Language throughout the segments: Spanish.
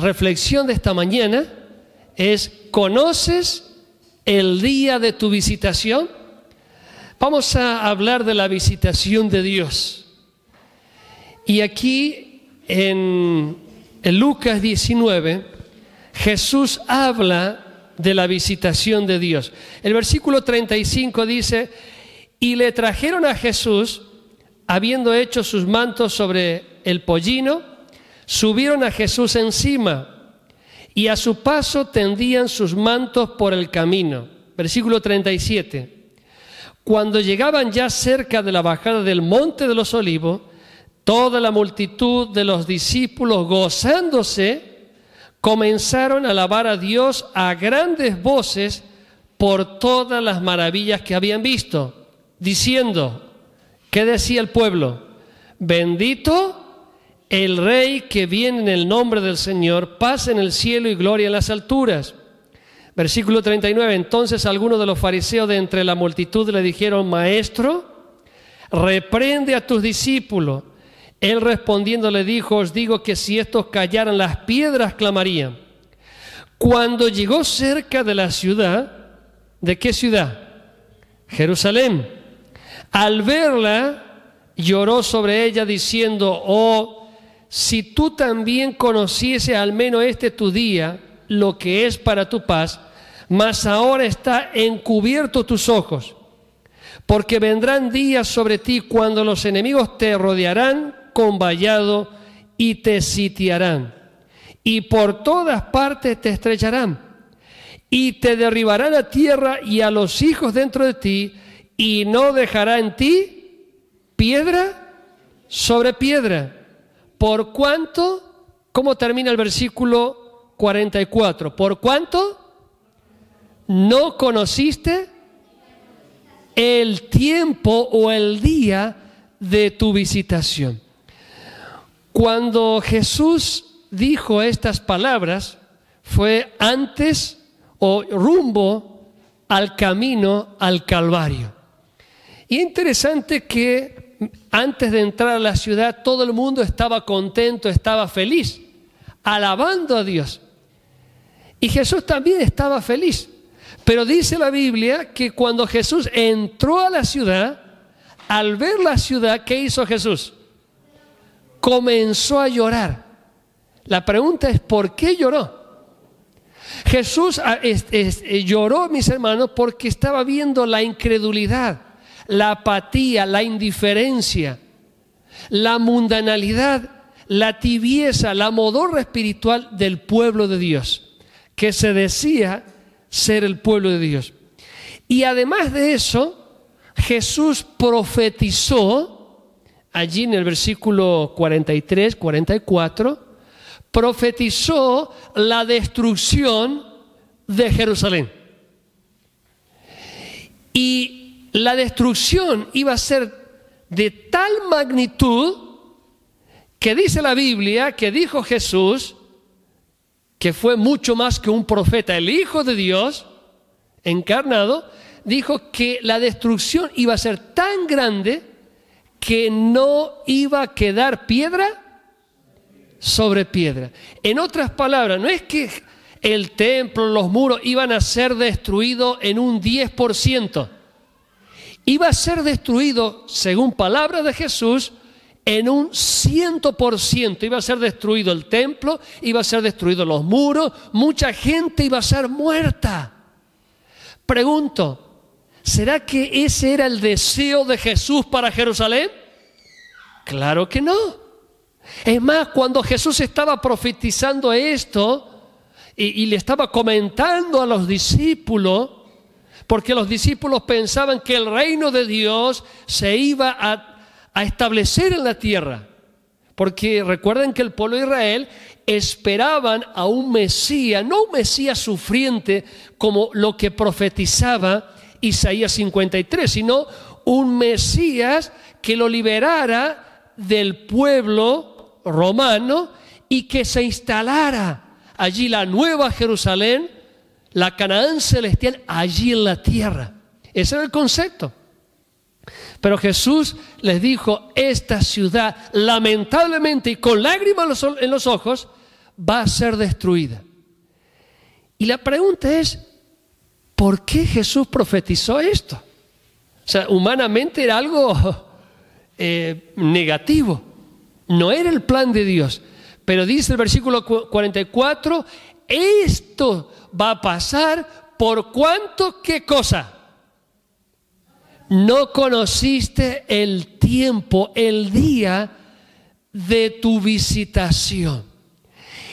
reflexión de esta mañana es, ¿conoces el día de tu visitación? Vamos a hablar de la visitación de Dios. Y aquí en, Lucas 19, Jesús habla de la visitación de Dios. El versículo 35 dice, y le trajeron a Jesús, habiendo hecho sus mantos sobre el pollino, subieron a Jesús encima y a su paso tendían sus mantos por el camino. Versículo 37. Cuando llegaban ya cerca de la bajada del monte de los olivos, toda la multitud de los discípulos gozándose, comenzaron a alabar a Dios a grandes voces por todas las maravillas que habían visto, diciendo, ¿qué decía el pueblo? Bendito el rey que viene en el nombre del Señor, paz en el cielo y gloria en las alturas. Versículo 39. Entonces algunos de los fariseos de entre la multitud le dijeron, Maestro, reprende a tus discípulos. Él respondiendo le dijo, os digo que si estos callaran las piedras clamarían. Cuando llegó cerca de la ciudad, ¿de qué ciudad? Jerusalén. Al verla, lloró sobre ella diciendo, oh si tú también conociese al menos este tu día, lo que es para tu paz, mas ahora está encubierto tus ojos, porque vendrán días sobre ti cuando los enemigos te rodearán con vallado y te sitiarán, y por todas partes te estrecharán, y te derribarán a tierra y a los hijos dentro de ti, y no dejará en ti piedra sobre piedra ¿Por cuánto? ¿Cómo termina el versículo 44? ¿Por cuánto? ¿No conociste el tiempo o el día de tu visitación? Cuando Jesús dijo estas palabras, fue antes o rumbo al camino al Calvario. Y interesante que antes de entrar a la ciudad todo el mundo estaba contento, estaba feliz, alabando a Dios. Y Jesús también estaba feliz. Pero dice la Biblia que cuando Jesús entró a la ciudad, al ver la ciudad, ¿qué hizo Jesús? Comenzó a llorar. La pregunta es, ¿por qué lloró? Jesús ah, eh, lloró, mis hermanos, porque estaba viendo la incredulidad la apatía, la indiferencia, la mundanalidad, la tibieza, la modorra espiritual del pueblo de Dios, que se decía ser el pueblo de Dios. Y además de eso, Jesús profetizó, allí en el versículo 43, 44, profetizó la destrucción de Jerusalén. Y la destrucción iba a ser de tal magnitud que dice la Biblia, que dijo Jesús, que fue mucho más que un profeta, el Hijo de Dios encarnado, dijo que la destrucción iba a ser tan grande que no iba a quedar piedra sobre piedra. En otras palabras, no es que el templo, los muros iban a ser destruidos en un 10% iba a ser destruido, según palabras de Jesús, en un ciento por ciento. Iba a ser destruido el templo, iba a ser destruido los muros, mucha gente iba a ser muerta. Pregunto, ¿será que ese era el deseo de Jesús para Jerusalén? Claro que no. Es más, cuando Jesús estaba profetizando esto y le estaba comentando a los discípulos, porque los discípulos pensaban que el reino de Dios se iba a, establecer en la tierra. Porque recuerden que el pueblo de Israel esperaban a un Mesías, no un Mesías sufriente como lo que profetizaba Isaías 53, sino un Mesías que lo liberara del pueblo romano y que se instalara allí la nueva Jerusalén, la Canaán celestial allí en la tierra. Ese era el concepto. Pero Jesús les dijo, esta ciudad lamentablemente y con lágrimas en los ojos va a ser destruida. Y la pregunta es, ¿por qué Jesús profetizó esto? O sea, humanamente era algo eh, negativo, no era el plan de Dios. Pero dice el versículo 44, esto va a pasar por cuánto qué cosa. No conociste el tiempo, el día de tu visitación.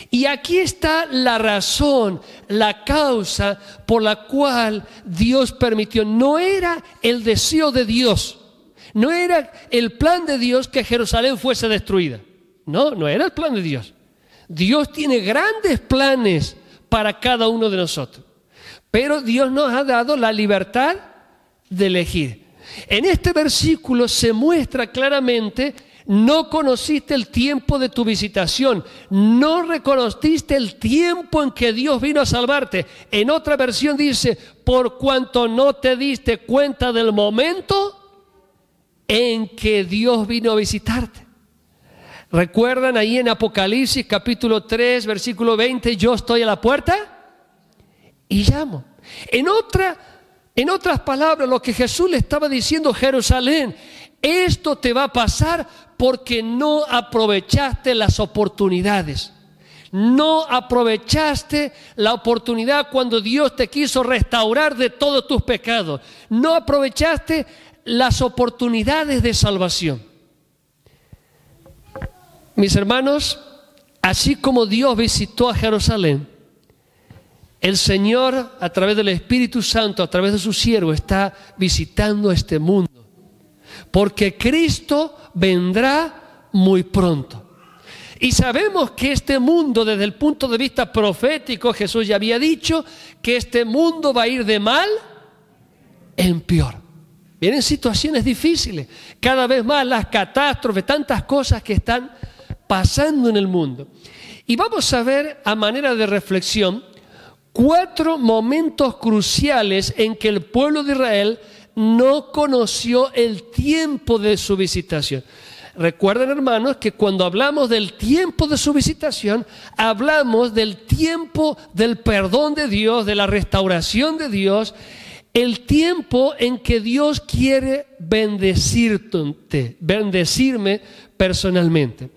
Y aquí está la razón, la causa por la cual Dios permitió. No era el deseo de Dios, no era el plan de Dios que Jerusalén fuese destruida. No, no era el plan de Dios. Dios tiene grandes planes para cada uno de nosotros. Pero Dios nos ha dado la libertad de elegir. En este versículo se muestra claramente, no conociste el tiempo de tu visitación, no reconociste el tiempo en que Dios vino a salvarte. En otra versión dice, por cuanto no te diste cuenta del momento en que Dios vino a visitarte. Recuerdan ahí en Apocalipsis capítulo 3, versículo 20, yo estoy a la puerta y llamo. En, otra, en otras palabras, lo que Jesús le estaba diciendo a Jerusalén, esto te va a pasar porque no aprovechaste las oportunidades. No aprovechaste la oportunidad cuando Dios te quiso restaurar de todos tus pecados. No aprovechaste las oportunidades de salvación. Mis hermanos, así como Dios visitó a Jerusalén, el Señor, a través del Espíritu Santo, a través de su siervo, está visitando este mundo. Porque Cristo vendrá muy pronto. Y sabemos que este mundo, desde el punto de vista profético, Jesús ya había dicho que este mundo va a ir de mal en peor. Vienen situaciones difíciles, cada vez más las catástrofes, tantas cosas que están pasando en el mundo. Y vamos a ver a manera de reflexión cuatro momentos cruciales en que el pueblo de Israel no conoció el tiempo de su visitación. Recuerden, hermanos, que cuando hablamos del tiempo de su visitación, hablamos del tiempo del perdón de Dios, de la restauración de Dios, el tiempo en que Dios quiere bendecirte, bendecirme personalmente.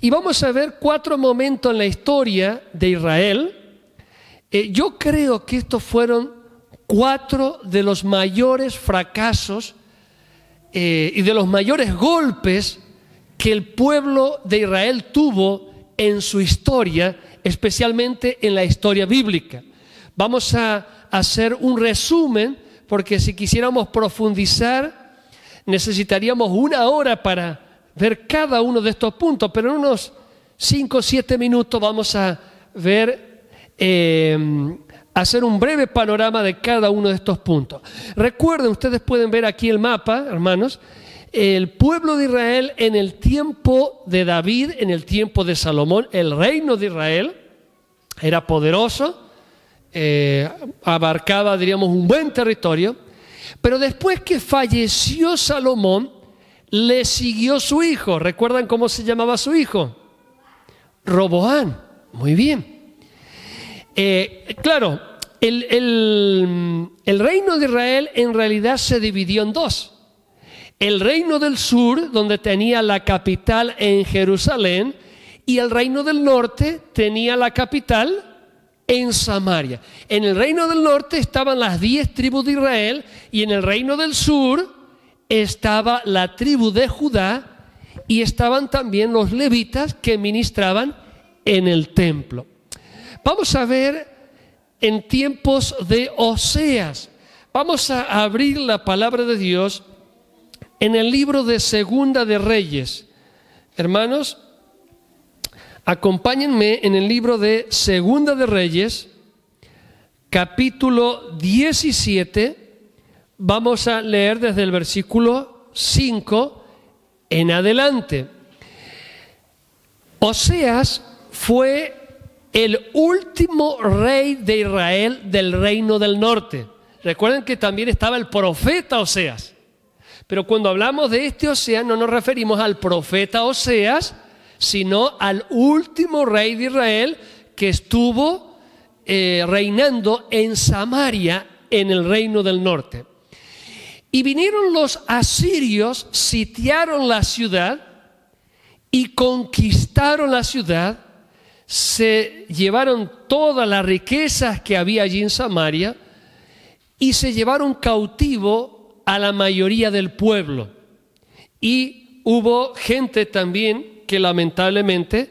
Y vamos a ver cuatro momentos en la historia de Israel. Eh, yo creo que estos fueron cuatro de los mayores fracasos eh, y de los mayores golpes que el pueblo de Israel tuvo en su historia, especialmente en la historia bíblica. Vamos a hacer un resumen porque si quisiéramos profundizar necesitaríamos una hora para ver cada uno de estos puntos, pero en unos 5 o 7 minutos vamos a ver, em, hacer un breve panorama de cada uno de estos puntos. Recuerden, ustedes pueden ver aquí el mapa, hermanos, el pueblo de Israel en el tiempo de David, en el tiempo de Salomón, el reino de Israel era poderoso, eh, abarcaba, diríamos, un buen territorio, pero después que falleció Salomón, le siguió su hijo. ¿Recuerdan cómo se llamaba su hijo? Roboán. Muy bien. Eh, claro, el, el reino de Israel en realidad se dividió en dos. El reino del sur, donde tenía la capital en Jerusalén, y el reino del norte tenía la capital en Samaria. En el reino del norte estaban las diez tribus de Israel y en el reino del sur estaba la tribu de Judá y estaban también los levitas que ministraban en el templo. Vamos a ver en tiempos de Oseas. Vamos a abrir la palabra de Dios en el libro de Segunda de Reyes. Hermanos, acompáñenme en el libro de Segunda de Reyes, capítulo 17 Vamos a leer desde el versículo 5 en adelante. Oseas fue el último rey de Israel del reino del norte. Recuerden que también estaba el profeta Oseas. Pero cuando hablamos de este Oseas no nos referimos al profeta Oseas, sino al último rey de Israel que estuvo eh, reinando en Samaria, en el reino del norte. Y vinieron los asirios, sitiaron la ciudad y conquistaron la ciudad, se llevaron todas las riquezas que había allí en Samaria y se llevaron cautivo a la mayoría del pueblo. Y hubo gente también que lamentablemente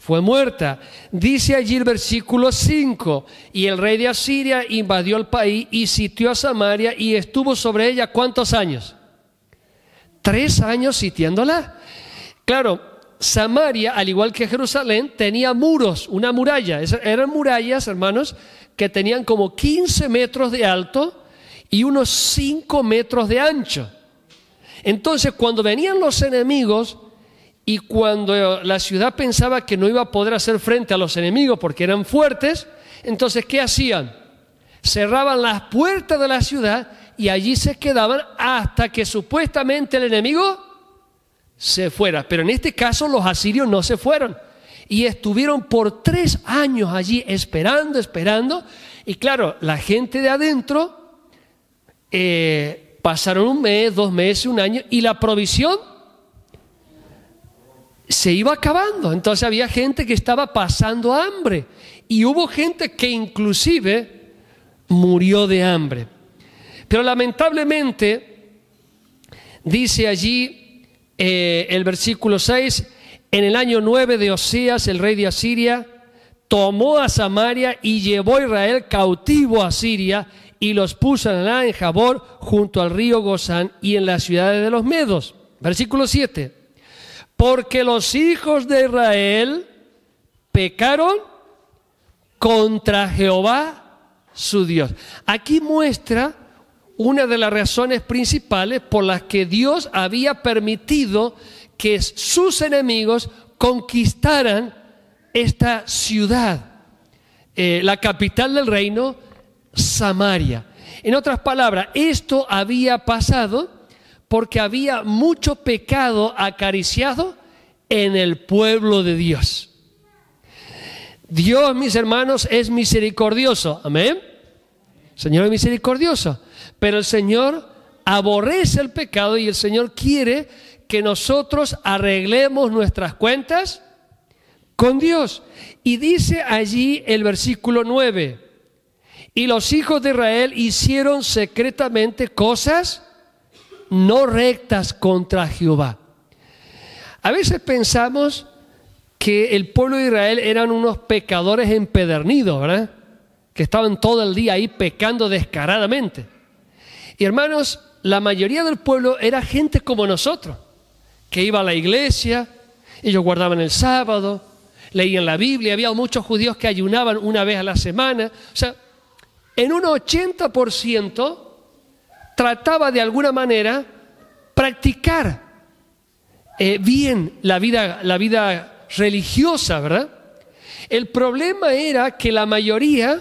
fue muerta. Dice allí el versículo 5, y el rey de Asiria invadió el país y sitió a Samaria y estuvo sobre ella cuántos años? Tres años sitiándola. Claro, Samaria, al igual que Jerusalén, tenía muros, una muralla. Eran murallas, hermanos, que tenían como 15 metros de alto y unos 5 metros de ancho. Entonces, cuando venían los enemigos, y cuando la ciudad pensaba que no iba a poder hacer frente a los enemigos porque eran fuertes, entonces, ¿qué hacían? Cerraban las puertas de la ciudad y allí se quedaban hasta que supuestamente el enemigo se fuera. Pero en este caso los asirios no se fueron. Y estuvieron por tres años allí esperando, esperando. Y claro, la gente de adentro eh, pasaron un mes, dos meses, un año y la provisión se iba acabando. Entonces había gente que estaba pasando hambre y hubo gente que inclusive murió de hambre. Pero lamentablemente, dice allí eh, el versículo 6, en el año 9 de Oseas, el rey de Asiria, tomó a Samaria y llevó a Israel cautivo a Siria y los puso en Jabor junto al río Gozán y en las ciudades de los Medos. Versículo 7 porque los hijos de Israel pecaron contra Jehová su Dios. Aquí muestra una de las razones principales por las que Dios había permitido que sus enemigos conquistaran esta ciudad, eh, la capital del reino, Samaria. En otras palabras, esto había pasado porque había mucho pecado acariciado en el pueblo de Dios. Dios, mis hermanos, es misericordioso. Amén. Señor es misericordioso. Pero el Señor aborrece el pecado y el Señor quiere que nosotros arreglemos nuestras cuentas con Dios. Y dice allí el versículo 9, y los hijos de Israel hicieron secretamente cosas no rectas contra Jehová. A veces pensamos que el pueblo de Israel eran unos pecadores empedernidos, ¿verdad? Que estaban todo el día ahí pecando descaradamente. Y hermanos, la mayoría del pueblo era gente como nosotros, que iba a la iglesia, ellos guardaban el sábado, leían la Biblia, había muchos judíos que ayunaban una vez a la semana. O sea, en un 80% trataba de alguna manera practicar eh, bien la vida, la vida religiosa, ¿verdad? El problema era que la mayoría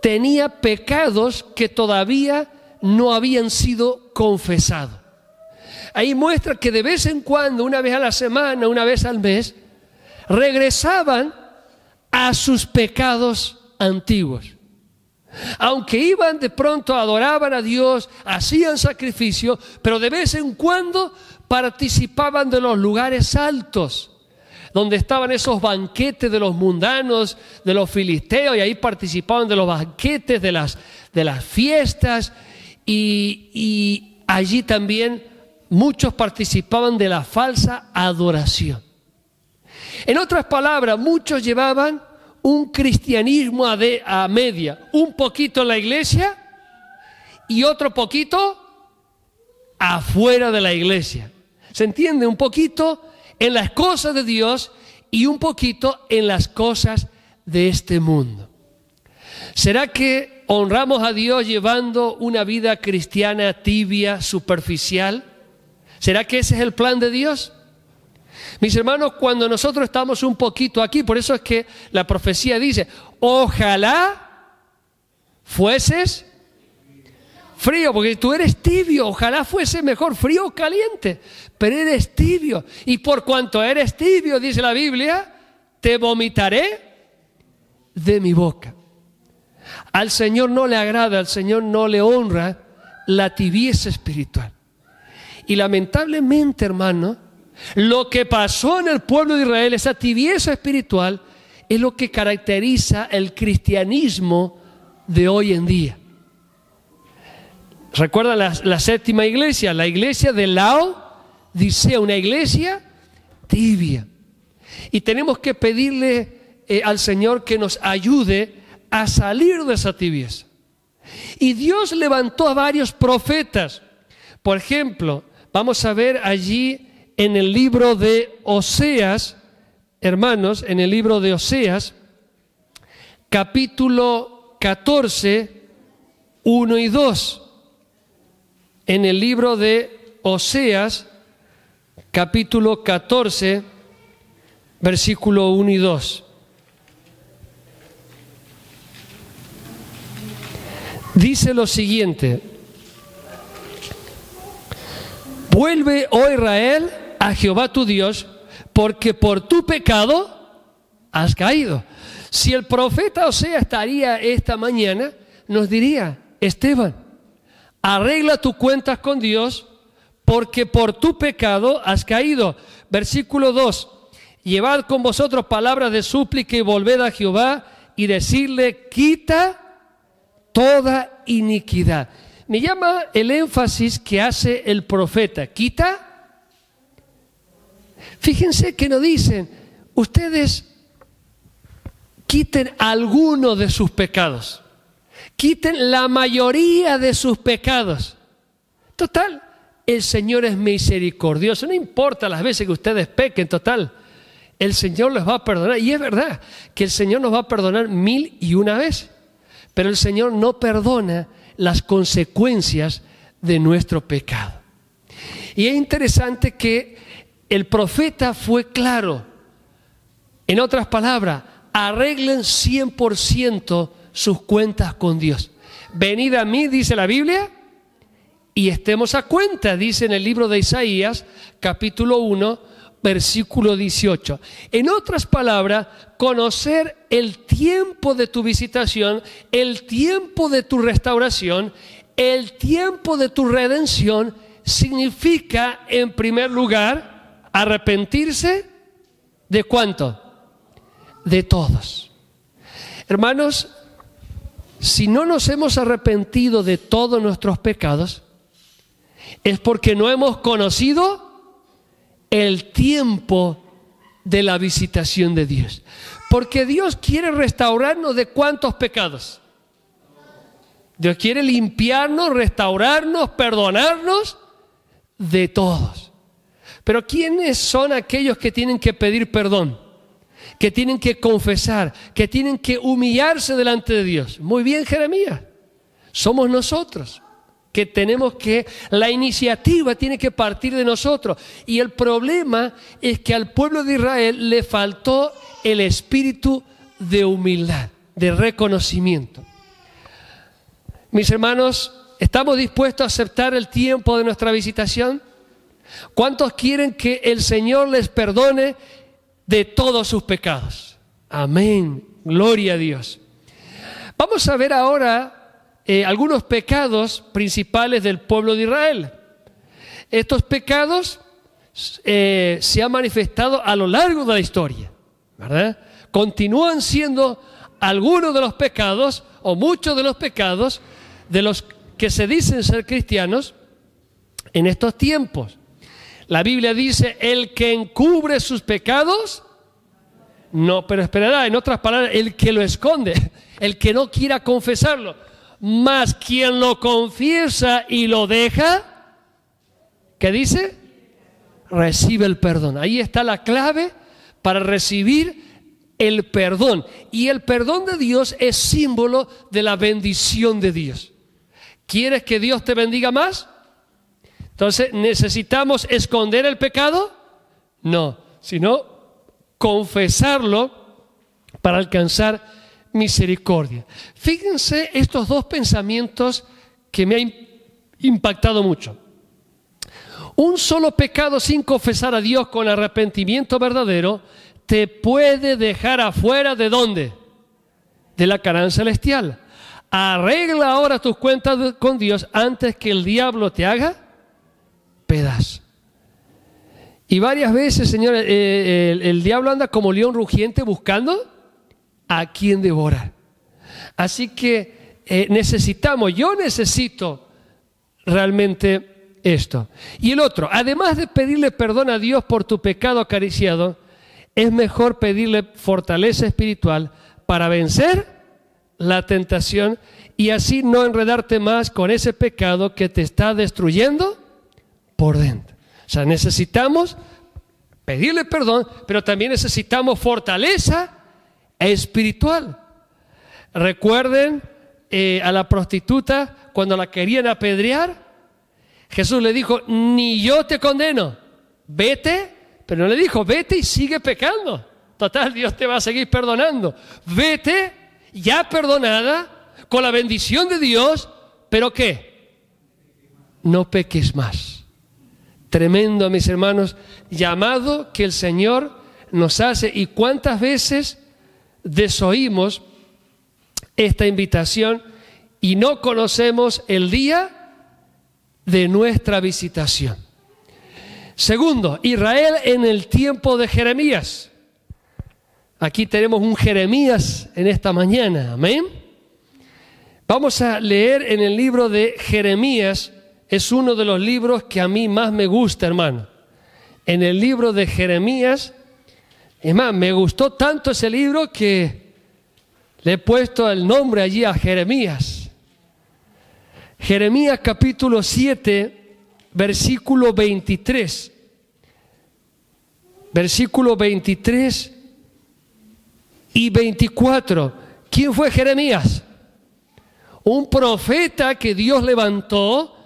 tenía pecados que todavía no habían sido confesados. Ahí muestra que de vez en cuando, una vez a la semana, una vez al mes, regresaban a sus pecados antiguos. Aunque iban de pronto, adoraban a Dios, hacían sacrificio, pero de vez en cuando participaban de los lugares altos, donde estaban esos banquetes de los mundanos, de los filisteos, y ahí participaban de los banquetes, de las, de las fiestas, y, y allí también muchos participaban de la falsa adoración. En otras palabras, muchos llevaban un cristianismo a, a media, un poquito en la iglesia y otro poquito afuera de la iglesia. ¿Se entiende? Un poquito en las cosas de Dios y un poquito en las cosas de este mundo. ¿Será que honramos a Dios llevando una vida cristiana tibia, superficial? ¿Será que ese es el plan de Dios? Mis hermanos, cuando nosotros estamos un poquito aquí, por eso es que la profecía dice, ojalá fueses frío, porque tú eres tibio, ojalá fuese mejor frío o caliente, pero eres tibio. Y por cuanto eres tibio, dice la Biblia, te vomitaré de mi boca. Al Señor no le agrada, al Señor no le honra la tibieza espiritual. Y lamentablemente, hermano, lo que pasó en el pueblo de Israel, esa tibieza espiritual, es lo que caracteriza el cristianismo de hoy en día. Recuerda la, séptima iglesia, la iglesia de Lao dice una iglesia tibia. Y tenemos que pedirle eh, al Señor que nos ayude a salir de esa tibieza. Y Dios levantó a varios profetas. Por ejemplo, vamos a ver allí en el libro de Oseas, hermanos, en el libro de Oseas, capítulo 14, 1 y 2. En el libro de Oseas, capítulo 14, versículo 1 y 2. Dice lo siguiente, vuelve, oh Israel, a Jehová tu Dios, porque por tu pecado has caído. Si el profeta Osea estaría esta mañana, nos diría, Esteban, arregla tus cuentas con Dios, porque por tu pecado has caído. Versículo 2, llevad con vosotros palabras de súplica y volved a Jehová y decirle, quita toda iniquidad. Me llama el énfasis que hace el profeta, quita Fíjense que no dicen, ustedes quiten alguno de sus pecados, quiten la mayoría de sus pecados. Total, el Señor es misericordioso, no importa las veces que ustedes pequen, total, el Señor les va a perdonar. Y es verdad que el Señor nos va a perdonar mil y una vez, pero el Señor no perdona las consecuencias de nuestro pecado. Y es interesante que el profeta fue claro. En otras palabras, arreglen 100% sus cuentas con Dios. Venid a mí, dice la Biblia, y estemos a cuenta, dice en el libro de Isaías, capítulo 1, versículo 18. En otras palabras, conocer el tiempo de tu visitación, el tiempo de tu restauración, el tiempo de tu redención, significa, en primer lugar, arrepentirse de cuánto? De todos. Hermanos, si no nos hemos arrepentido de todos nuestros pecados, es porque no hemos conocido el tiempo de la visitación de Dios. Porque Dios quiere restaurarnos de cuántos pecados. Dios quiere limpiarnos, restaurarnos, perdonarnos de todos. Pero ¿quiénes son aquellos que tienen que pedir perdón? Que tienen que confesar, que tienen que humillarse delante de Dios. Muy bien, Jeremías. Somos nosotros que tenemos que, la iniciativa tiene que partir de nosotros. Y el problema es que al pueblo de Israel le faltó el espíritu de humildad, de reconocimiento. Mis hermanos, ¿estamos dispuestos a aceptar el tiempo de nuestra visitación? ¿Cuántos quieren que el Señor les perdone de todos sus pecados? Amén. Gloria a Dios. Vamos a ver ahora eh, algunos pecados principales del pueblo de Israel. Estos pecados eh, se han manifestado a lo largo de la historia, ¿verdad? Continúan siendo algunos de los pecados o muchos de los pecados de los que se dicen ser cristianos en estos tiempos. La Biblia dice, el que encubre sus pecados, no pero esperará. En otras palabras, el que lo esconde, el que no quiera confesarlo. Más quien lo confiesa y lo deja, ¿qué dice? Recibe el perdón. Ahí está la clave para recibir el perdón. Y el perdón de Dios es símbolo de la bendición de Dios. ¿Quieres que Dios te bendiga más? Entonces, ¿necesitamos esconder el pecado? No, sino confesarlo para alcanzar misericordia. Fíjense estos dos pensamientos que me han impactado mucho. Un solo pecado sin confesar a Dios con arrepentimiento verdadero te puede dejar afuera de dónde? De la canal celestial. Arregla ahora tus cuentas con Dios antes que el diablo te haga y varias veces, Señor, eh, eh, el, diablo anda como león rugiente buscando a quien devorar. Así que eh, necesitamos, yo necesito realmente esto. Y el otro, además de pedirle perdón a Dios por tu pecado acariciado, es mejor pedirle fortaleza espiritual para vencer la tentación y así no enredarte más con ese pecado que te está destruyendo o sea, necesitamos pedirle perdón, pero también necesitamos fortaleza espiritual. Recuerden eh, a la prostituta cuando la querían apedrear. Jesús le dijo, ni yo te condeno, vete, pero no le dijo, vete y sigue pecando. Total, Dios te va a seguir perdonando. Vete, ya perdonada, con la bendición de Dios, pero ¿qué? No peques más. Tremendo, mis hermanos, llamado que el Señor nos hace y cuántas veces desoímos esta invitación y no conocemos el día de nuestra visitación. Segundo, Israel en el tiempo de Jeremías. Aquí tenemos un Jeremías en esta mañana, amén. Vamos a leer en el libro de Jeremías es uno de los libros que a mí más me gusta, hermano. En el libro de Jeremías, es más, me gustó tanto ese libro que le he puesto el nombre allí a Jeremías. Jeremías capítulo 7, versículo 23. Versículo 23 y 24. ¿Quién fue Jeremías? Un profeta que Dios levantó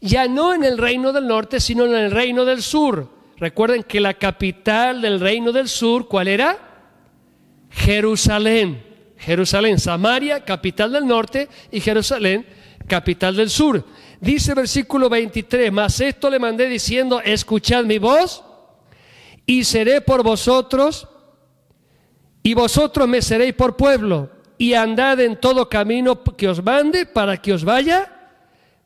ya no en el reino del norte, sino en el reino del sur. Recuerden que la capital del reino del sur, ¿cuál era? Jerusalén. Jerusalén, Samaria, capital del norte, y Jerusalén, capital del sur. Dice versículo 23, mas esto le mandé diciendo, escuchad mi voz y seré por vosotros, y vosotros me seréis por pueblo, y andad en todo camino que os mande para que os vaya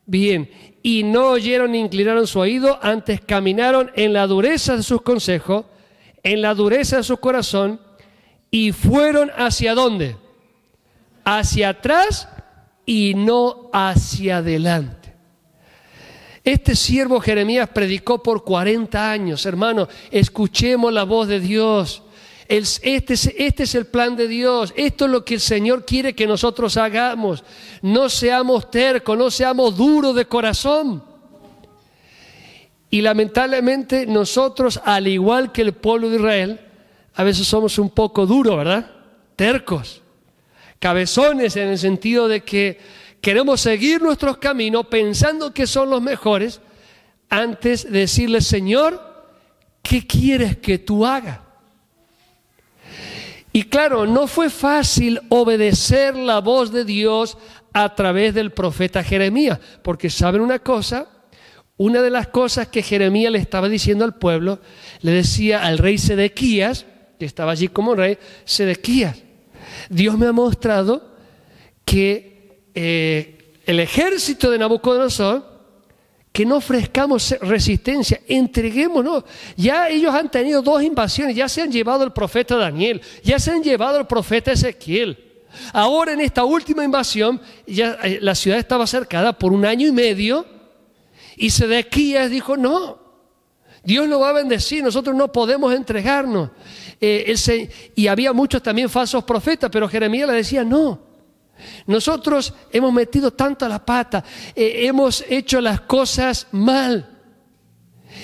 bien y no oyeron ni inclinaron su oído, antes caminaron en la dureza de sus consejos, en la dureza de su corazón, y fueron hacia dónde? Hacia atrás y no hacia adelante. Este siervo Jeremías predicó por 40 años, hermano, escuchemos la voz de Dios. Este, este es, el plan de Dios. Esto es lo que el Señor quiere que nosotros hagamos. No seamos tercos, no seamos duros de corazón. Y lamentablemente nosotros, al igual que el pueblo de Israel, a veces somos un poco duros, ¿verdad? Tercos, cabezones en el sentido de que queremos seguir nuestros caminos pensando que son los mejores, antes de decirle, Señor, ¿qué quieres que tú hagas? Y claro, no fue fácil obedecer la voz de Dios a través del profeta Jeremías, porque saben una cosa, una de las cosas que Jeremías le estaba diciendo al pueblo, le decía al rey Sedequías, que estaba allí como rey, Sedequías, Dios me ha mostrado que eh, el ejército de Nabucodonosor que no ofrezcamos resistencia, entreguémonos. Ya ellos han tenido dos invasiones, ya se han llevado el profeta Daniel, ya se han llevado el profeta Ezequiel. Ahora en esta última invasión, ya eh, la ciudad estaba cercada por un año y medio y Sedequías dijo, no, Dios lo va a bendecir, nosotros no podemos entregarnos. Eh, y había muchos también falsos profetas, pero Jeremías le decía, no, nosotros hemos metido tanto a la pata, eh, hemos hecho las cosas mal.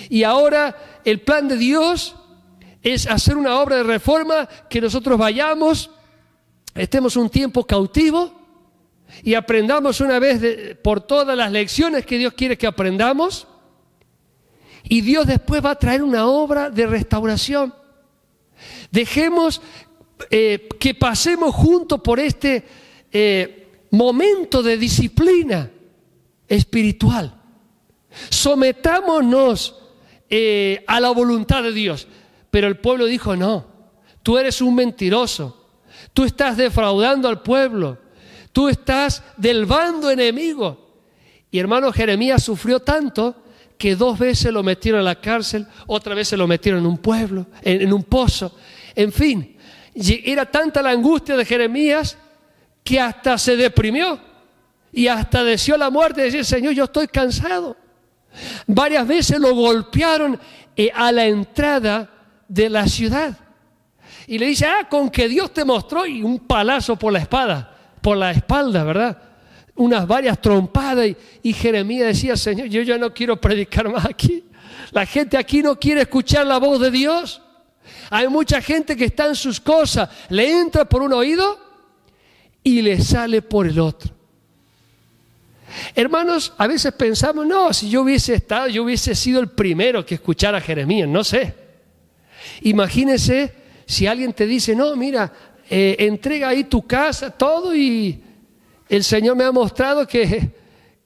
Y ahora el plan de Dios es hacer una obra de reforma, que nosotros vayamos, estemos un tiempo cautivo y aprendamos una vez por todas las lecciones que Dios quiere que aprendamos. Y Dios después va a traer una obra de restauración. Dejemos eh, que pasemos juntos por este eh, momento de disciplina espiritual. Sometámonos eh, a la voluntad de Dios. Pero el pueblo dijo, no, tú eres un mentiroso, tú estás defraudando al pueblo, tú estás del bando enemigo. Y hermano Jeremías sufrió tanto que dos veces lo metieron a la cárcel, otra vez se lo metieron en un pueblo, en un pozo. En fin, era tanta la angustia de Jeremías que hasta se deprimió y hasta deseó la muerte, decir, Señor, yo estoy cansado. Varias veces lo golpearon eh, a la entrada de la ciudad. Y le dice, ah, con que Dios te mostró y un palazo por la espada, por la espalda, ¿verdad? Unas varias trompadas y, y Jeremías decía, Señor, yo ya no quiero predicar más aquí. La gente aquí no quiere escuchar la voz de Dios. Hay mucha gente que está en sus cosas, le entra por un oído y le sale por el otro. Hermanos, a veces pensamos, no, si yo hubiese estado, yo hubiese sido el primero que escuchara a Jeremías, no sé. Imagínense si alguien te dice, no, mira, eh, entrega ahí tu casa, todo y el Señor me ha mostrado que,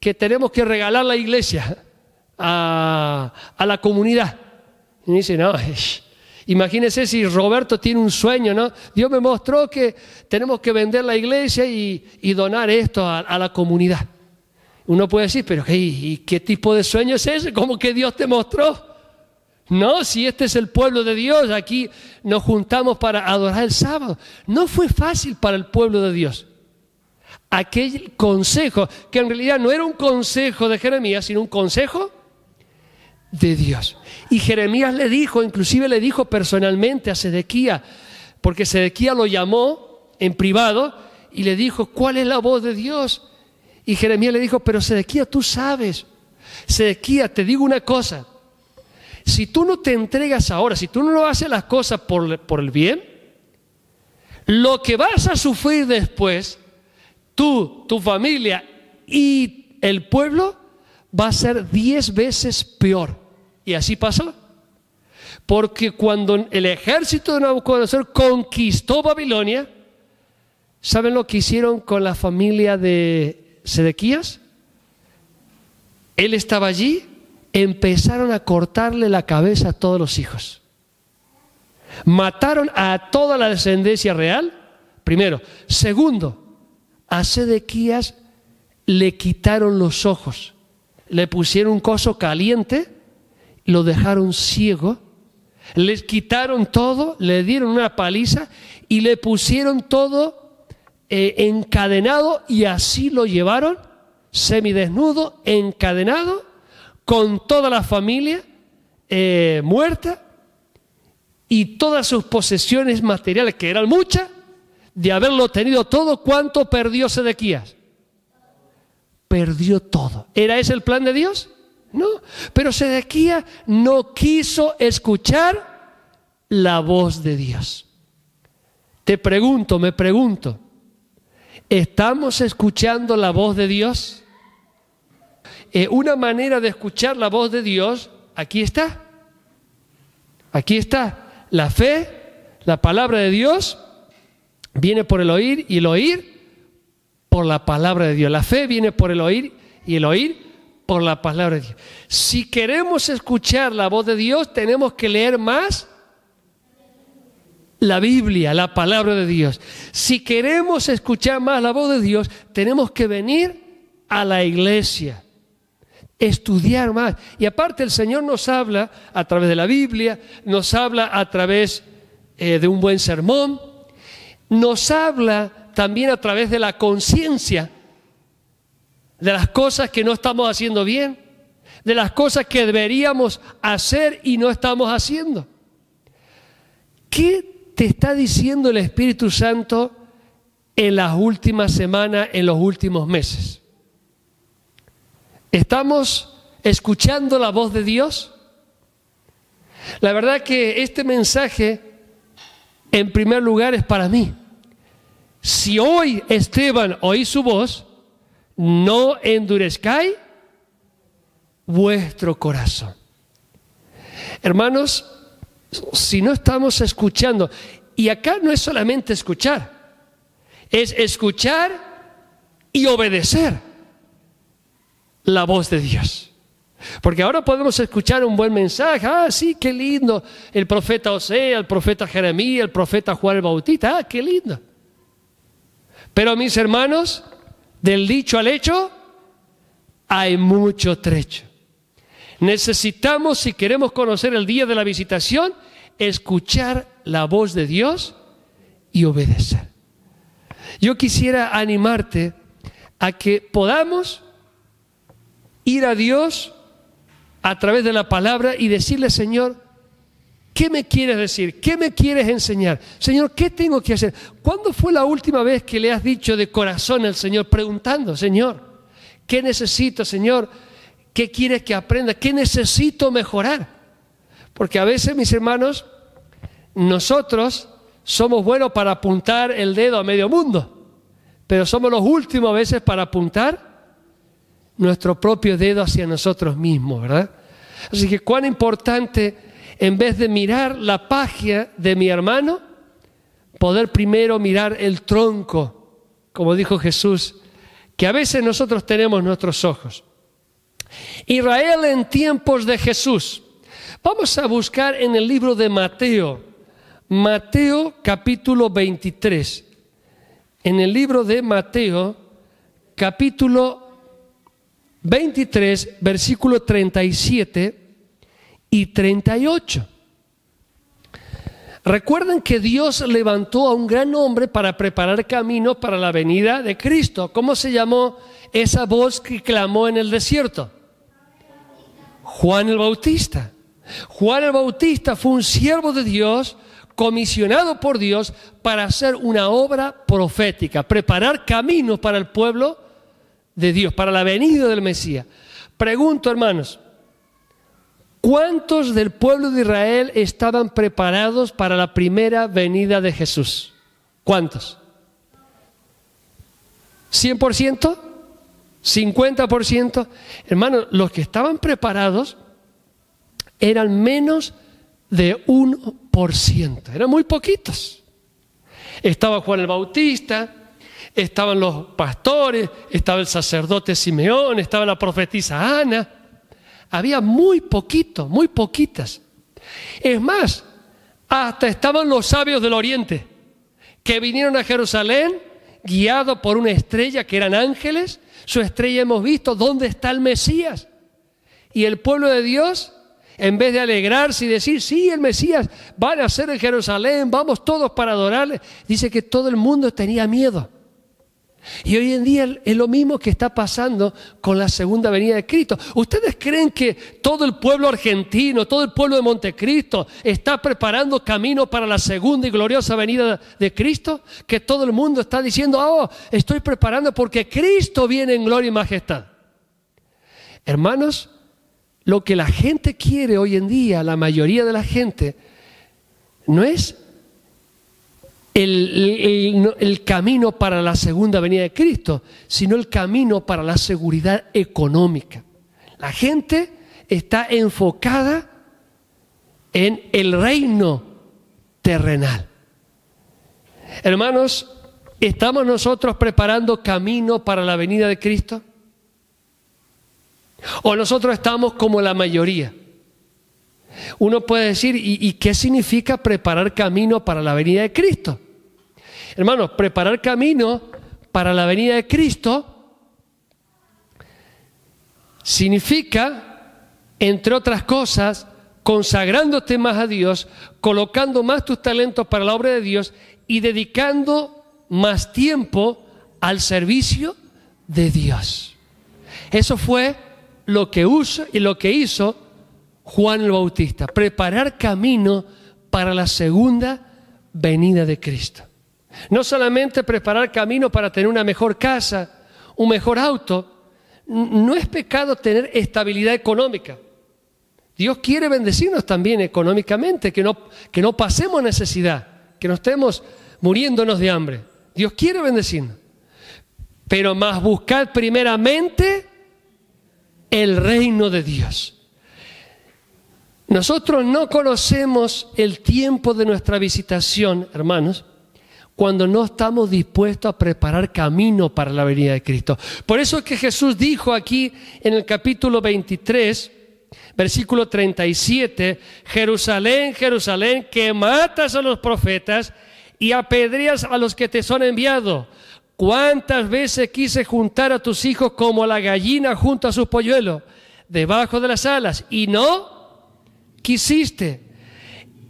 que tenemos que regalar la iglesia a, a la comunidad. Y dice, no, es, Imagínense si Roberto tiene un sueño, ¿no? Dios me mostró que tenemos que vender la iglesia y, donar esto a, la comunidad. Uno puede decir, pero ¿y qué tipo de sueño es ese? ¿Cómo que Dios te mostró? No, si este es el pueblo de Dios, aquí nos juntamos para adorar el sábado. No fue fácil para el pueblo de Dios. Aquel consejo, que en realidad no era un consejo de Jeremías, sino un consejo de Dios. Y Jeremías le dijo, inclusive le dijo personalmente a Sedequía, porque Sedequía lo llamó en privado y le dijo, ¿cuál es la voz de Dios? Y Jeremías le dijo, pero Sedequía, tú sabes, Sedequía, te digo una cosa, si tú no te entregas ahora, si tú no haces las cosas por, por el bien, lo que vas a sufrir después, tú, tu familia y el pueblo, va a ser diez veces peor. Y así pasó. Porque cuando el ejército de Nabucodonosor conquistó Babilonia, ¿saben lo que hicieron con la familia de Sedequías? Él estaba allí, empezaron a cortarle la cabeza a todos los hijos. Mataron a toda la descendencia real, primero. Segundo, a Sedequías le quitaron los ojos, le pusieron un coso caliente lo dejaron ciego, les quitaron todo, le dieron una paliza y le pusieron todo eh, encadenado y así lo llevaron, semidesnudo, encadenado, con toda la familia eh, muerta y todas sus posesiones materiales, que eran muchas, de haberlo tenido todo, ¿cuánto perdió Sedequías? Perdió todo. ¿Era ese el plan de Dios? No, pero Sedequía no quiso escuchar la voz de Dios. Te pregunto, me pregunto, ¿estamos escuchando la voz de Dios? Eh, una manera de escuchar la voz de Dios, aquí está. Aquí está la fe, la palabra de Dios, viene por el oír y el oír por la palabra de Dios. La fe viene por el oír y el oír por la palabra de Dios. Si queremos escuchar la voz de Dios, tenemos que leer más la Biblia, la palabra de Dios. Si queremos escuchar más la voz de Dios, tenemos que venir a la iglesia, estudiar más. Y aparte el Señor nos habla a través de la Biblia, nos habla a través eh, de un buen sermón, nos habla también a través de la conciencia de las cosas que no estamos haciendo bien, de las cosas que deberíamos hacer y no estamos haciendo. ¿Qué te está diciendo el Espíritu Santo en las últimas semanas, en los últimos meses? ¿Estamos escuchando la voz de Dios? La verdad que este mensaje, en primer lugar, es para mí. Si hoy Esteban oí su voz, no endurezcáis vuestro corazón. Hermanos, si no estamos escuchando, y acá no es solamente escuchar, es escuchar y obedecer la voz de Dios. Porque ahora podemos escuchar un buen mensaje, ah, sí, qué lindo, el profeta Osea, el profeta Jeremías, el profeta Juan el Bautista, ah, qué lindo. Pero mis hermanos, del dicho al hecho, hay mucho trecho. Necesitamos, si queremos conocer el día de la visitación, escuchar la voz de Dios y obedecer. Yo quisiera animarte a que podamos ir a Dios a través de la palabra y decirle, Señor, ¿Qué me quieres decir? ¿Qué me quieres enseñar? Señor, ¿qué tengo que hacer? ¿Cuándo fue la última vez que le has dicho de corazón al Señor, preguntando, Señor, ¿qué necesito, Señor? ¿Qué quieres que aprenda? ¿Qué necesito mejorar? Porque a veces, mis hermanos, nosotros somos buenos para apuntar el dedo a medio mundo, pero somos los últimos a veces para apuntar nuestro propio dedo hacia nosotros mismos, ¿verdad? Así que cuán importante en vez de mirar la página de mi hermano, poder primero mirar el tronco, como dijo Jesús, que a veces nosotros tenemos nuestros ojos. Israel en tiempos de Jesús. Vamos a buscar en el libro de Mateo, Mateo capítulo 23. En el libro de Mateo capítulo 23, versículo 37 y 38. Recuerden que Dios levantó a un gran hombre para preparar camino para la venida de Cristo. ¿Cómo se llamó esa voz que clamó en el desierto? Juan el Bautista. Juan el Bautista fue un siervo de Dios, comisionado por Dios para hacer una obra profética, preparar camino para el pueblo de Dios, para la venida del Mesías. Pregunto, hermanos, ¿Cuántos del pueblo de Israel estaban preparados para la primera venida de Jesús? ¿Cuántos? ¿100%? ¿50%? Hermanos, los que estaban preparados eran menos de 1%, eran muy poquitos. Estaba Juan el Bautista, estaban los pastores, estaba el sacerdote Simeón, estaba la profetisa Ana había muy poquito, muy poquitas. Es más, hasta estaban los sabios del Oriente, que vinieron a Jerusalén guiados por una estrella que eran ángeles. Su estrella hemos visto, ¿dónde está el Mesías? Y el pueblo de Dios, en vez de alegrarse y decir, sí, el Mesías va a ser en Jerusalén, vamos todos para adorarle, dice que todo el mundo tenía miedo. Y hoy en día es lo mismo que está pasando con la segunda venida de Cristo. ¿Ustedes creen que todo el pueblo argentino, todo el pueblo de Montecristo está preparando camino para la segunda y gloriosa venida de Cristo? Que todo el mundo está diciendo, ah, oh, estoy preparando porque Cristo viene en gloria y majestad. Hermanos, lo que la gente quiere hoy en día, la mayoría de la gente, no es el, camino para la segunda venida de Cristo, sino el camino para la seguridad económica. La gente está enfocada en el reino terrenal. Hermanos, ¿estamos nosotros preparando camino para la venida de Cristo? ¿O nosotros estamos como la mayoría? Uno puede decir, ¿y, qué significa preparar camino para la venida de Cristo? Hermanos, preparar camino para la venida de Cristo significa, entre otras cosas, consagrándote más a Dios, colocando más tus talentos para la obra de Dios y dedicando más tiempo al servicio de Dios. Eso fue lo que, usó y lo que hizo Juan el Bautista, preparar camino para la segunda venida de Cristo. No solamente preparar camino para tener una mejor casa, un mejor auto, no es pecado tener estabilidad económica. Dios quiere bendecirnos también económicamente, que no, que no pasemos necesidad, que no estemos muriéndonos de hambre. Dios quiere bendecirnos. Pero más buscar primeramente el reino de Dios. Nosotros no conocemos el tiempo de nuestra visitación, hermanos, cuando no estamos dispuestos a preparar camino para la venida de Cristo. Por eso es que Jesús dijo aquí en el capítulo 23, versículo 37, Jerusalén, Jerusalén, que matas a los profetas y apedreas a los que te son enviados. ¿Cuántas veces quise juntar a tus hijos como la gallina junto a sus polluelos, debajo de las alas, y no quisiste.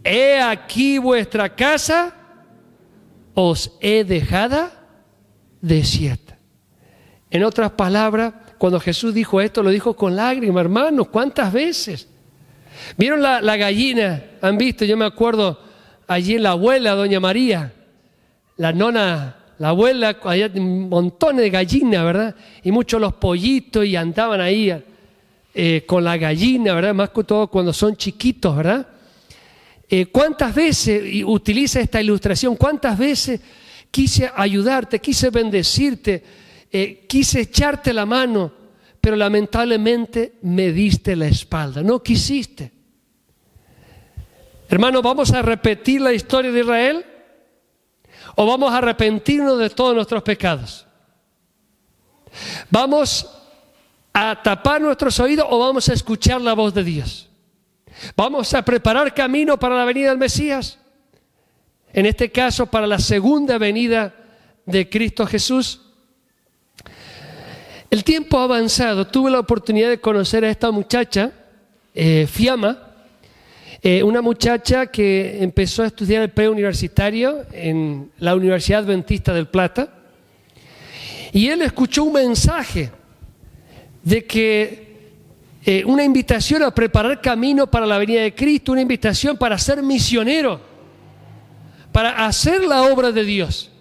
He aquí vuestra casa os he dejada desierta. En otras palabras, cuando Jesús dijo esto, lo dijo con lágrimas, hermanos, ¿cuántas veces? ¿Vieron la, gallina? ¿Han visto? Yo me acuerdo allí en la abuela, doña María, la nona, la abuela, había montones de gallinas, ¿verdad? Y muchos los pollitos y andaban ahí eh, con la gallina, ¿verdad? Más que todo cuando son chiquitos, ¿verdad? Eh, ¿Cuántas veces, utiliza esta ilustración, cuántas veces quise ayudarte, quise bendecirte, eh, quise echarte la mano, pero lamentablemente me diste la espalda, no quisiste. Hermano, ¿vamos a repetir la historia de Israel? ¿O vamos a arrepentirnos de todos nuestros pecados? Vamos a tapar nuestros oídos o vamos a escuchar la voz de Dios? ¿Vamos a preparar camino para la venida del Mesías? En este caso, para la segunda venida de Cristo Jesús. El tiempo ha avanzado. Tuve la oportunidad de conocer a esta muchacha, eh, Fiamma, eh, una muchacha que empezó a estudiar el preuniversitario en la Universidad Adventista del Plata. Y él escuchó un mensaje de que eh, una invitación a preparar camino para la venida de Cristo, una invitación para ser misionero, para hacer la obra de Dios.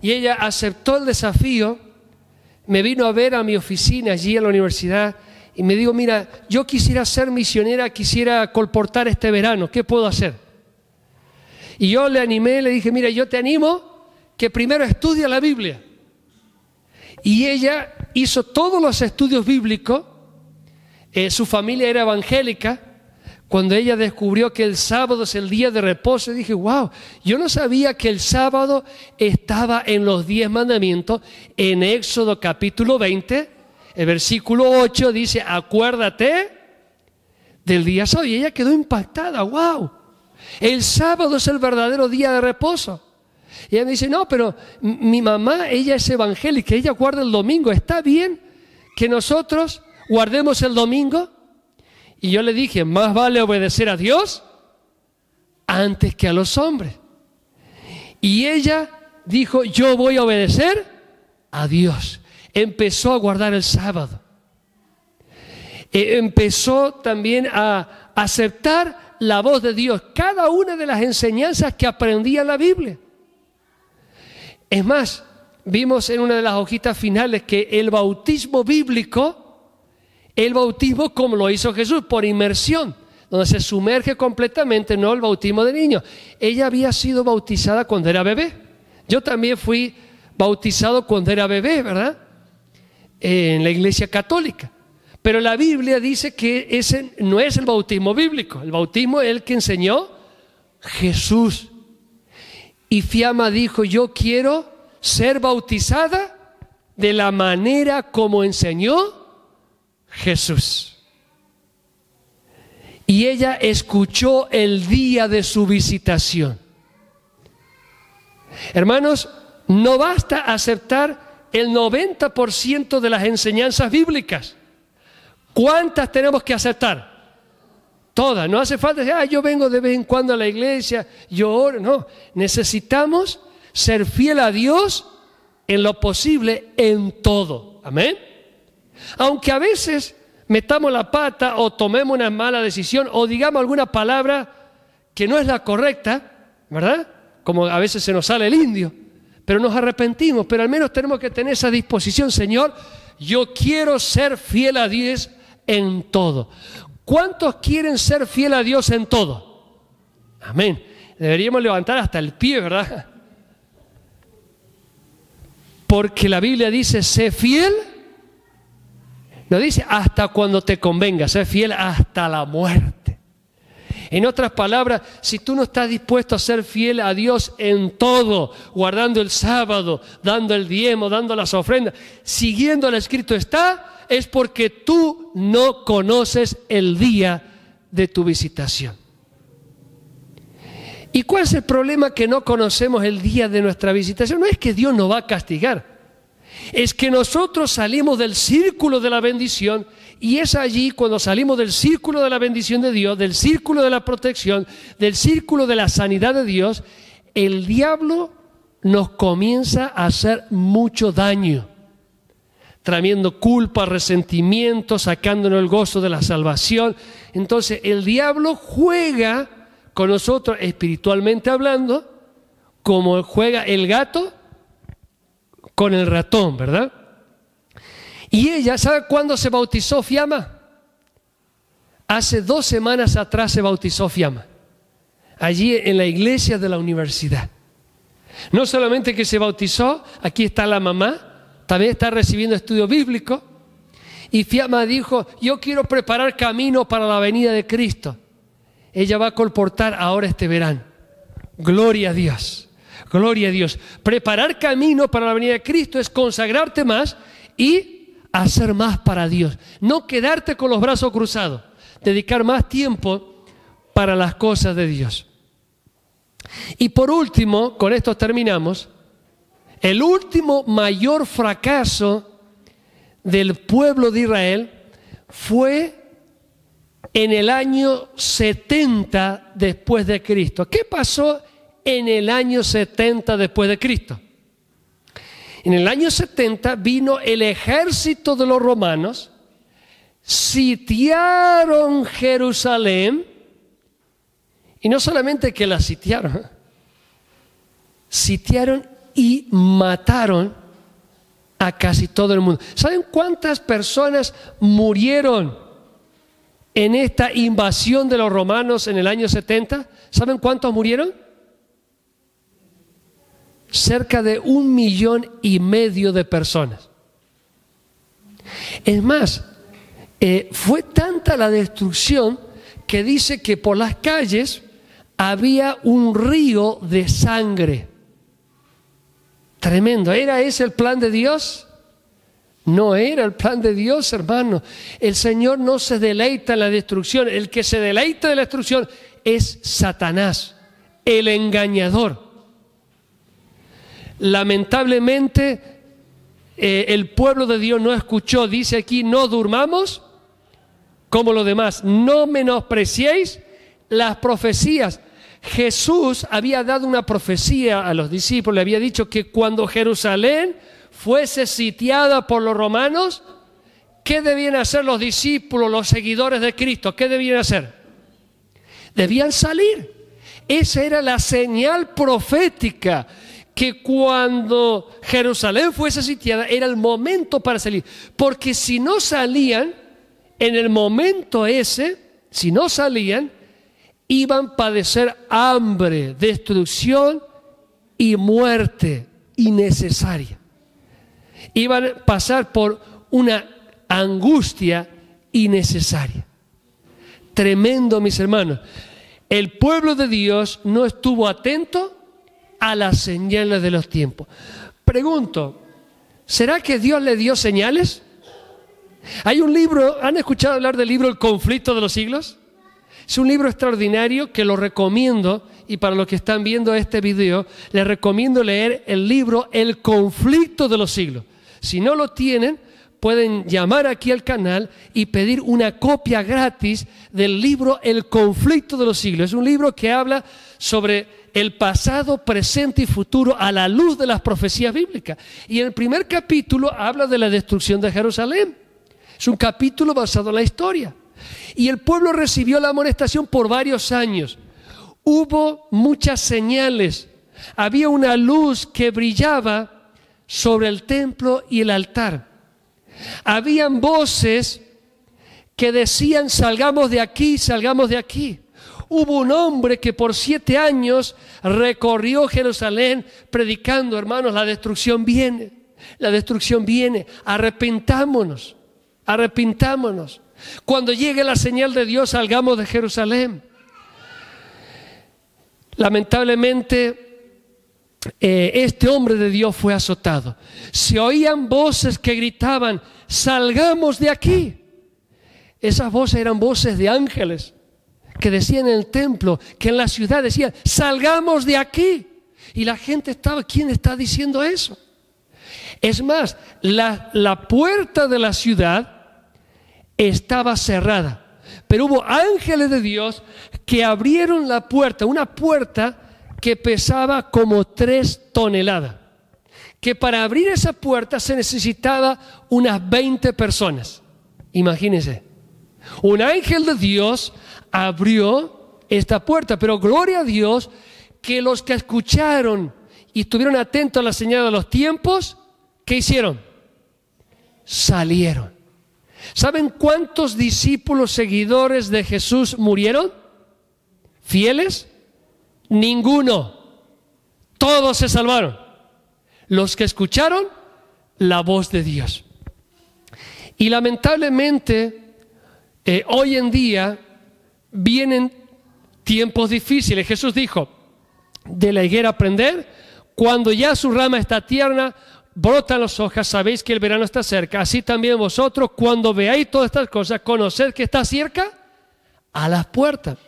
Y ella aceptó el desafío, me vino a ver a mi oficina allí en la universidad y me dijo, mira, yo quisiera ser misionera, quisiera colportar este verano, ¿qué puedo hacer? Y yo le animé, le dije, mira, yo te animo que primero estudia la Biblia. Y ella hizo todos los estudios bíblicos, eh, su familia era evangélica, cuando ella descubrió que el sábado es el día de reposo, dije, wow, yo no sabía que el sábado estaba en los diez mandamientos, en Éxodo capítulo 20, el versículo 8 dice, acuérdate del día sábado. Y ella quedó impactada, wow, el sábado es el verdadero día de reposo. Y ella me dice, no, pero mi mamá, ella es evangélica, ella guarda el domingo, ¿está bien que nosotros guardemos el domingo? Y yo le dije, más vale obedecer a Dios antes que a los hombres. Y ella dijo, yo voy a obedecer a Dios. Empezó a guardar el sábado. E-, empezó también a aceptar la voz de Dios, cada una de las enseñanzas que aprendía en la Biblia. Es más, vimos en una de las hojitas finales que el bautismo bíblico, el bautismo como lo hizo Jesús, por inmersión, donde se sumerge completamente, no el bautismo de niño. Ella había sido bautizada cuando era bebé. Yo también fui bautizado cuando era bebé, ¿verdad? En la iglesia católica. Pero la Biblia dice que ese no es el bautismo bíblico. El bautismo es el que enseñó Jesús. Y Fiamma dijo, yo quiero ser bautizada de la manera como enseñó Jesús. Y ella escuchó el día de su visitación. Hermanos, no basta aceptar el 90% de las enseñanzas bíblicas. ¿Cuántas tenemos que aceptar? Todas. No hace falta decir, ah, yo vengo de vez en cuando a la iglesia, yo oro. No, necesitamos ser fiel a Dios en lo posible, en todo. Amén. Aunque a veces metamos la pata o tomemos una mala decisión o digamos alguna palabra que no es la correcta, ¿verdad? Como a veces se nos sale el indio, pero nos arrepentimos, pero al menos tenemos que tener esa disposición, Señor, yo quiero ser fiel a Dios en todo. ¿Cuántos quieren ser fiel a Dios en todo? Amén. Deberíamos levantar hasta el pie, ¿verdad? Porque la Biblia dice, sé fiel. No dice hasta cuando te convenga, sé fiel hasta la muerte. En otras palabras, si tú no estás dispuesto a ser fiel a Dios en todo, guardando el sábado, dando el diezmo, dando las ofrendas, siguiendo el escrito está, es porque tú no conoces el día de tu visitación. ¿Y cuál es el problema que no conocemos el día de nuestra visitación? No es que Dios nos va a castigar, es que nosotros salimos del círculo de la bendición y es allí cuando salimos del círculo de la bendición de Dios, del círculo de la protección, del círculo de la sanidad de Dios, el diablo nos comienza a hacer mucho daño tramiendo culpa, resentimiento, sacándonos el gozo de la salvación. Entonces el diablo juega con nosotros espiritualmente hablando, como juega el gato con el ratón, ¿verdad? Y ella, ¿sabe cuándo se bautizó Fiamma? Hace dos semanas atrás se bautizó Fiamma, allí en la iglesia de la universidad. No solamente que se bautizó, aquí está la mamá, también está recibiendo estudio bíblico. Y Fiamma dijo, yo quiero preparar camino para la venida de Cristo. Ella va a colportar ahora este verano. Gloria a Dios, gloria a Dios. Preparar camino para la venida de Cristo es consagrarte más y hacer más para Dios. No quedarte con los brazos cruzados, dedicar más tiempo para las cosas de Dios. Y por último, con esto terminamos, el último mayor fracaso del pueblo de Israel fue en el año 70 después de Cristo. ¿Qué pasó en el año 70 después de Cristo? En el año 70 vino el ejército de los romanos, sitiaron Jerusalén, y no solamente que la sitiaron, sitiaron y mataron a casi todo el mundo. ¿Saben cuántas personas murieron en esta invasión de los romanos en el año 70? ¿Saben cuántos murieron? Cerca de un millón y medio de personas. Es más, eh, fue tanta la destrucción que dice que por las calles había un río de sangre. Tremendo. ¿Era ese el plan de Dios? No era el plan de Dios, hermano. El Señor no se deleita en la destrucción. El que se deleita de la destrucción es Satanás, el engañador. Lamentablemente, eh, el pueblo de Dios no escuchó. Dice aquí, no durmamos como los demás. No menospreciéis las profecías. Jesús había dado una profecía a los discípulos, le había dicho que cuando Jerusalén fuese sitiada por los romanos, ¿qué debían hacer los discípulos, los seguidores de Cristo? ¿Qué debían hacer? Debían salir. Esa era la señal profética que cuando Jerusalén fuese sitiada era el momento para salir. Porque si no salían, en el momento ese, si no salían, iban a padecer hambre, destrucción y muerte innecesaria. Iban a pasar por una angustia innecesaria. Tremendo, mis hermanos. El pueblo de Dios no estuvo atento a las señales de los tiempos. Pregunto, ¿será que Dios le dio señales? Hay un libro, ¿han escuchado hablar del libro El conflicto de los siglos? Es un libro extraordinario que lo recomiendo y para los que están viendo este video, les recomiendo leer el libro El conflicto de los siglos. Si no lo tienen, pueden llamar aquí al canal y pedir una copia gratis del libro El conflicto de los siglos. Es un libro que habla sobre el pasado, presente y futuro a la luz de las profecías bíblicas. Y el primer capítulo habla de la destrucción de Jerusalén. Es un capítulo basado en la historia. Y el pueblo recibió la amonestación por varios años. Hubo muchas señales. Había una luz que brillaba sobre el templo y el altar. Habían voces que decían, salgamos de aquí, salgamos de aquí. Hubo un hombre que por siete años recorrió Jerusalén predicando, hermanos, la destrucción viene, la destrucción viene, arrepentámonos, arrepentámonos. Cuando llegue la señal de Dios, salgamos de Jerusalén. Lamentablemente, eh, este hombre de Dios fue azotado. Se oían voces que gritaban, salgamos de aquí. Esas voces eran voces de ángeles que decían en el templo, que en la ciudad decían, salgamos de aquí. Y la gente estaba, ¿quién está diciendo eso? Es más, la, la puerta de la ciudad estaba cerrada. Pero hubo ángeles de Dios que abrieron la puerta, una puerta que pesaba como tres toneladas. Que para abrir esa puerta se necesitaba unas 20 personas. Imagínense. Un ángel de Dios abrió esta puerta, pero gloria a Dios que los que escucharon y estuvieron atentos a la señal de los tiempos, ¿qué hicieron? Salieron. ¿Saben cuántos discípulos seguidores de Jesús murieron? ¿Fieles? Ninguno. Todos se salvaron. Los que escucharon la voz de Dios. Y lamentablemente, eh, hoy en día vienen tiempos difíciles. Jesús dijo, de la higuera aprender, cuando ya su rama está tierna, brotan las hojas, sabéis que el verano está cerca. Así también vosotros, cuando veáis todas estas cosas, conoced que está cerca a las puertas.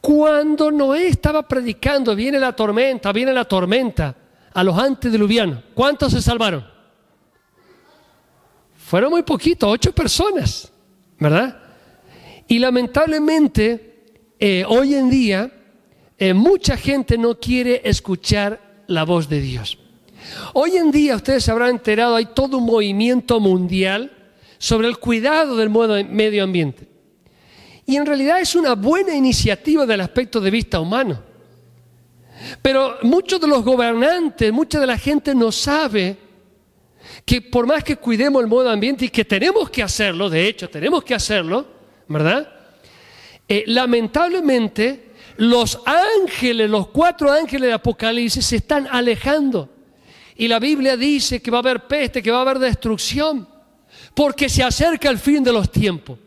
Cuando Noé estaba predicando, viene la tormenta, viene la tormenta a los antediluvianos. ¿Cuántos se salvaron? Fueron muy poquitos, ocho personas, ¿verdad? Y lamentablemente, eh, hoy en día, eh, mucha gente no quiere escuchar la voz de Dios. Hoy en día ustedes se habrán enterado, hay todo un movimiento mundial sobre el cuidado del medio ambiente. Y en realidad es una buena iniciativa del aspecto de vista humano. Pero muchos de los gobernantes, mucha de la gente no sabe que por más que cuidemos el medio ambiente y que tenemos que hacerlo, de hecho tenemos que hacerlo, ¿verdad? Eh, lamentablemente los ángeles, los cuatro ángeles de Apocalipsis se están alejando. Y la Biblia dice que va a haber peste, que va a haber destrucción, porque se acerca el fin de los tiempos.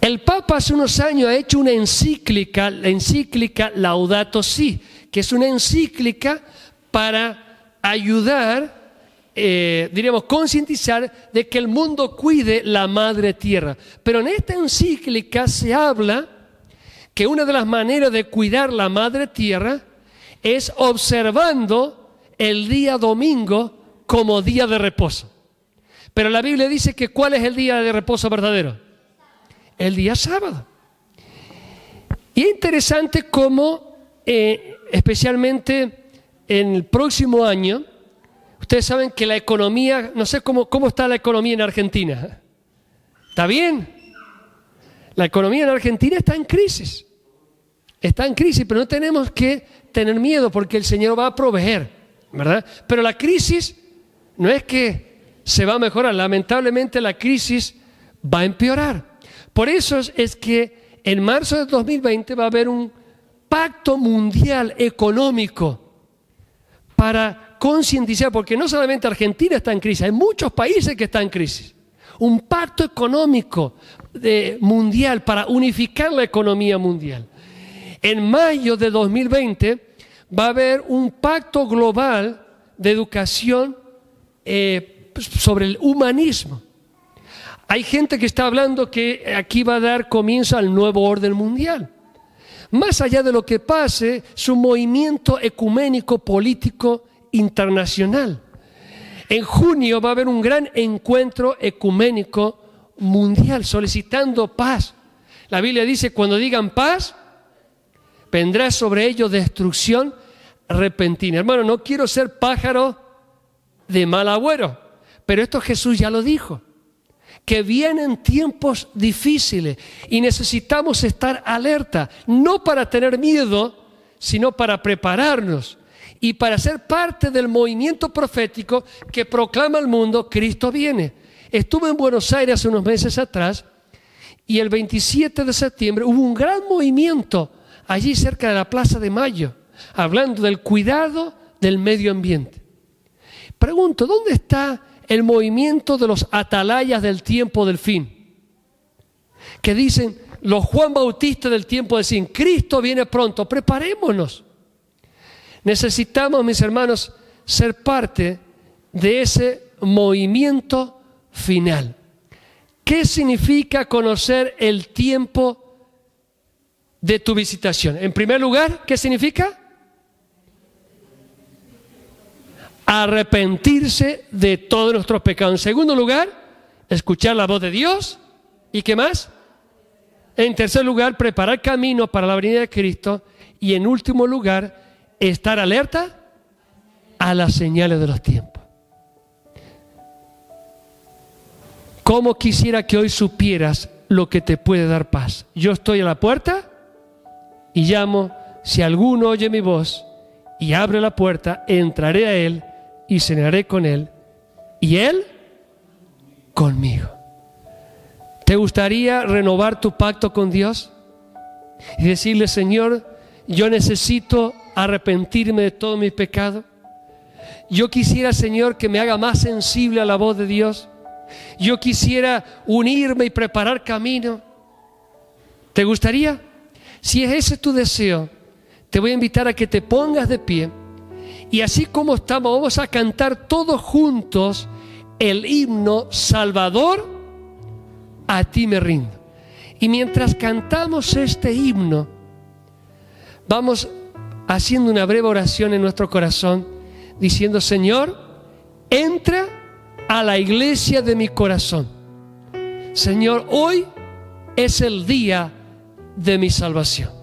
El Papa hace unos años ha hecho una encíclica, la encíclica Laudato Si, que es una encíclica para ayudar, eh, diríamos, concientizar de que el mundo cuide la madre tierra. Pero en esta encíclica se habla que una de las maneras de cuidar la madre tierra es observando el día domingo como día de reposo. Pero la Biblia dice que ¿cuál es el día de reposo verdadero? El día sábado. Y es interesante cómo, eh, especialmente en el próximo año, ustedes saben que la economía, no sé cómo, cómo está la economía en Argentina. ¿Está bien? La economía en Argentina está en crisis está en crisis, pero no tenemos que tener miedo porque el Señor va a proveer, ¿verdad? Pero la crisis no es que se va a mejorar, lamentablemente la crisis va a empeorar. Por eso es que en marzo de 2020 va a haber un pacto mundial económico para concientizar, porque no solamente Argentina está en crisis, hay muchos países que están en crisis. Un pacto económico de, eh, mundial para unificar la economía mundial en mayo de 2020 va a haber un pacto global de educación eh, pues, sobre el humanismo. Hay gente que está hablando que aquí va a dar comienzo al nuevo orden mundial. Más allá de lo que pase, su movimiento ecuménico político internacional. En junio va a haber un gran encuentro ecuménico mundial solicitando paz. La Biblia dice, cuando digan paz, vendrá sobre ellos destrucción repentina. Hermano, no quiero ser pájaro de mal agüero, pero esto Jesús ya lo dijo, que vienen tiempos difíciles y necesitamos estar alerta, no para tener miedo, sino para prepararnos y para ser parte del movimiento profético que proclama al mundo Cristo viene. Estuve en Buenos Aires unos meses atrás y el 27 de septiembre hubo un gran movimiento allí cerca de la Plaza de Mayo, hablando del cuidado del medio ambiente. Pregunto, ¿dónde está el movimiento de los atalayas del tiempo del fin? Que dicen, los Juan Bautista del tiempo del fin, Cristo viene pronto, preparémonos. Necesitamos, mis hermanos, ser parte de ese movimiento final. ¿Qué significa conocer el tiempo de tu visitación. En primer lugar, ¿qué significa? Arrepentirse de todos nuestros pecados. En segundo lugar, escuchar la voz de Dios. ¿Y qué más? En tercer lugar, preparar camino para la venida de Cristo. Y en último lugar, estar alerta a las señales de los tiempos. ¿Cómo quisiera que hoy supieras lo que te puede dar paz? Yo estoy a la puerta y llamo, si alguno oye mi voz y abre la puerta, entraré a él y cenaré con él y él conmigo. ¿Te gustaría renovar tu pacto con Dios? Y decirle, Señor, yo necesito arrepentirme de todo mi pecado. Yo quisiera, Señor, que me haga más sensible a la voz de Dios. Yo quisiera unirme y preparar camino. ¿Te gustaría? Si es ese tu deseo, te voy a invitar a que te pongas de pie y así como estamos, vamos a cantar todos juntos el himno Salvador, a ti me rindo. Y mientras cantamos este himno, vamos haciendo una breve oración en nuestro corazón, diciendo, Señor, entra a la iglesia de mi corazón. Señor, hoy es el día de mi salvación.